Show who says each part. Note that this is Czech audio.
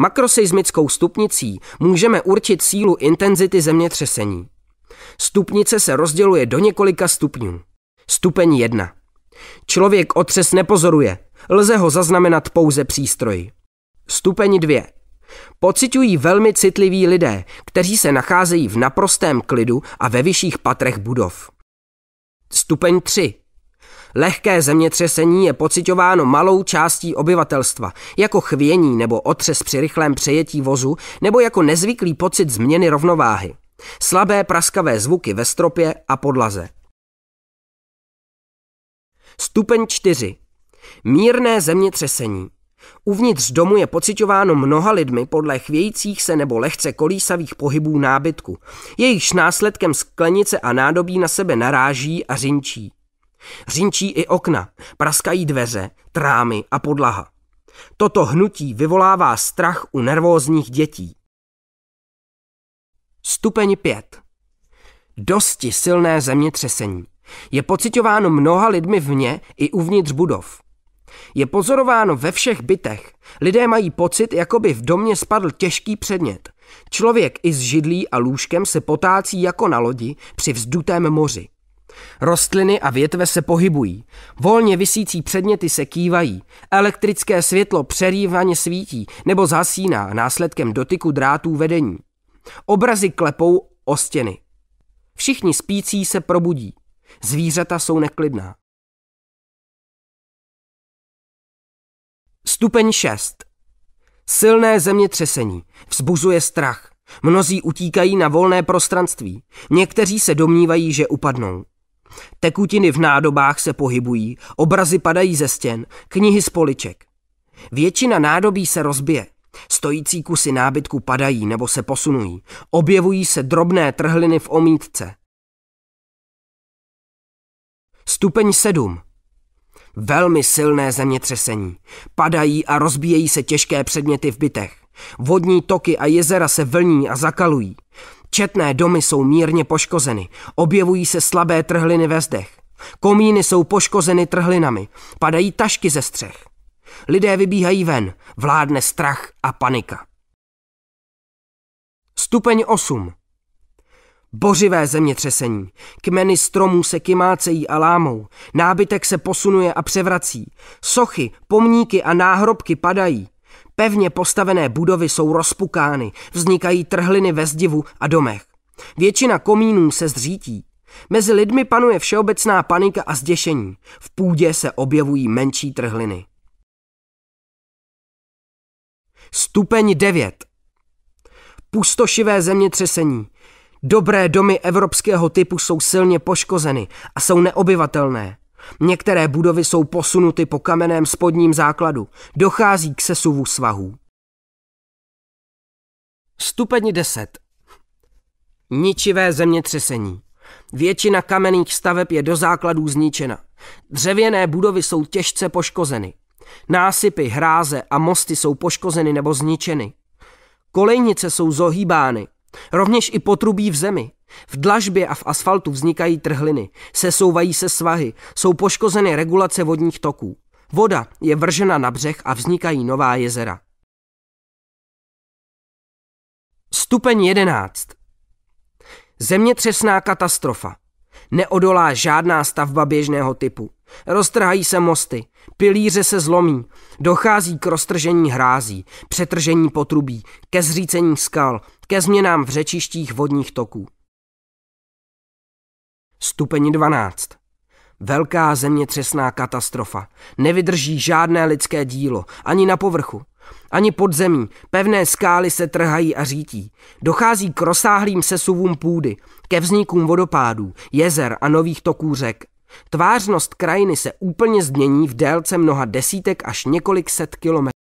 Speaker 1: Makroseismickou stupnicí můžeme určit sílu intenzity zemětřesení. Stupnice se rozděluje do několika stupňů. Stupeň 1. Člověk otřes nepozoruje, lze ho zaznamenat pouze přístroji. Stupeň 2. Pocitují velmi citliví lidé, kteří se nacházejí v naprostém klidu a ve vyšších patrech budov. Stupeň 3. Lehké zemětřesení je pocitováno malou částí obyvatelstva, jako chvění nebo otřes při rychlém přejetí vozu, nebo jako nezvyklý pocit změny rovnováhy. Slabé praskavé zvuky ve stropě a podlaze. Stupeň 4. Mírné zemětřesení. Uvnitř domu je pocitováno mnoha lidmi podle chvějících se nebo lehce kolísavých pohybů nábytku. Jejichž následkem sklenice a nádobí na sebe naráží a řinčí. Řinčí i okna, praskají dveře, trámy a podlaha. Toto hnutí vyvolává strach u nervózních dětí. Stupeň 5. Dosti silné zemětřesení. Je pocitováno mnoha lidmi vně i uvnitř budov. Je pozorováno ve všech bytech. Lidé mají pocit, jako by v domě spadl těžký předmět. Člověk i s židlí a lůžkem se potácí jako na lodi při vzdutém moři. Rostliny a větve se pohybují. Volně vysící předměty se kývají. Elektrické světlo přerývaně svítí nebo zasíná následkem dotyku drátů vedení. Obrazy klepou o stěny. Všichni spící se probudí. Zvířata jsou neklidná. Stupeň 6. Silné zemětřesení vzbuzuje strach. Mnozí utíkají na volné prostranství. Někteří se domnívají, že upadnou. Tekutiny v nádobách se pohybují, obrazy padají ze stěn, knihy z poliček. Většina nádobí se rozbije. Stojící kusy nábytku padají nebo se posunují. Objevují se drobné trhliny v omítce. Stupeň 7. Velmi silné zemětřesení. Padají a rozbíjejí se těžké předměty v bytech. Vodní toky a jezera se vlní a zakalují. Četné domy jsou mírně poškozeny, objevují se slabé trhliny ve zdech. Komíny jsou poškozeny trhlinami, padají tašky ze střech. Lidé vybíhají ven, vládne strach a panika. Stupeň 8. Bořivé zemětřesení. Kmeny stromů se kymácejí a lámou, nábytek se posunuje a převrací, sochy, pomníky a náhrobky padají, Pevně postavené budovy jsou rozpukány, vznikají trhliny ve zdivu a domech. Většina komínů se zřítí. Mezi lidmi panuje všeobecná panika a zděšení. V půdě se objevují menší trhliny. Stupeň 9. Pustošivé zemětřesení. Dobré domy evropského typu jsou silně poškozeny a jsou neobyvatelné. Některé budovy jsou posunuty po kameném spodním základu. Dochází k sesuvu svahů. Stupeň 10. Ničivé zemětřesení. Většina kamenných staveb je do základů zničena. Dřevěné budovy jsou těžce poškozeny. Násypy, hráze a mosty jsou poškozeny nebo zničeny. Kolejnice jsou zohýbány. Rovněž i potrubí v zemi. V dlažbě a v asfaltu vznikají trhliny, sesouvají se svahy, jsou poškozeny regulace vodních toků. Voda je vržena na břeh a vznikají nová jezera. Stupeň 11. Zemětřesná katastrofa. Neodolá žádná stavba běžného typu. Roztrhají se mosty, pilíře se zlomí, dochází k roztržení hrází, přetržení potrubí, ke zřícení skal, ke změnám v řečištích vodních toků. Stupeň 12. Velká zemětřesná katastrofa. Nevydrží žádné lidské dílo, ani na povrchu. Ani pod zemí, pevné skály se trhají a řítí. Dochází k rozsáhlým sesuvům půdy, ke vznikům vodopádů, jezer a nových toků řek. Tvářnost krajiny se úplně změní v délce mnoha desítek až několik set kilometrů.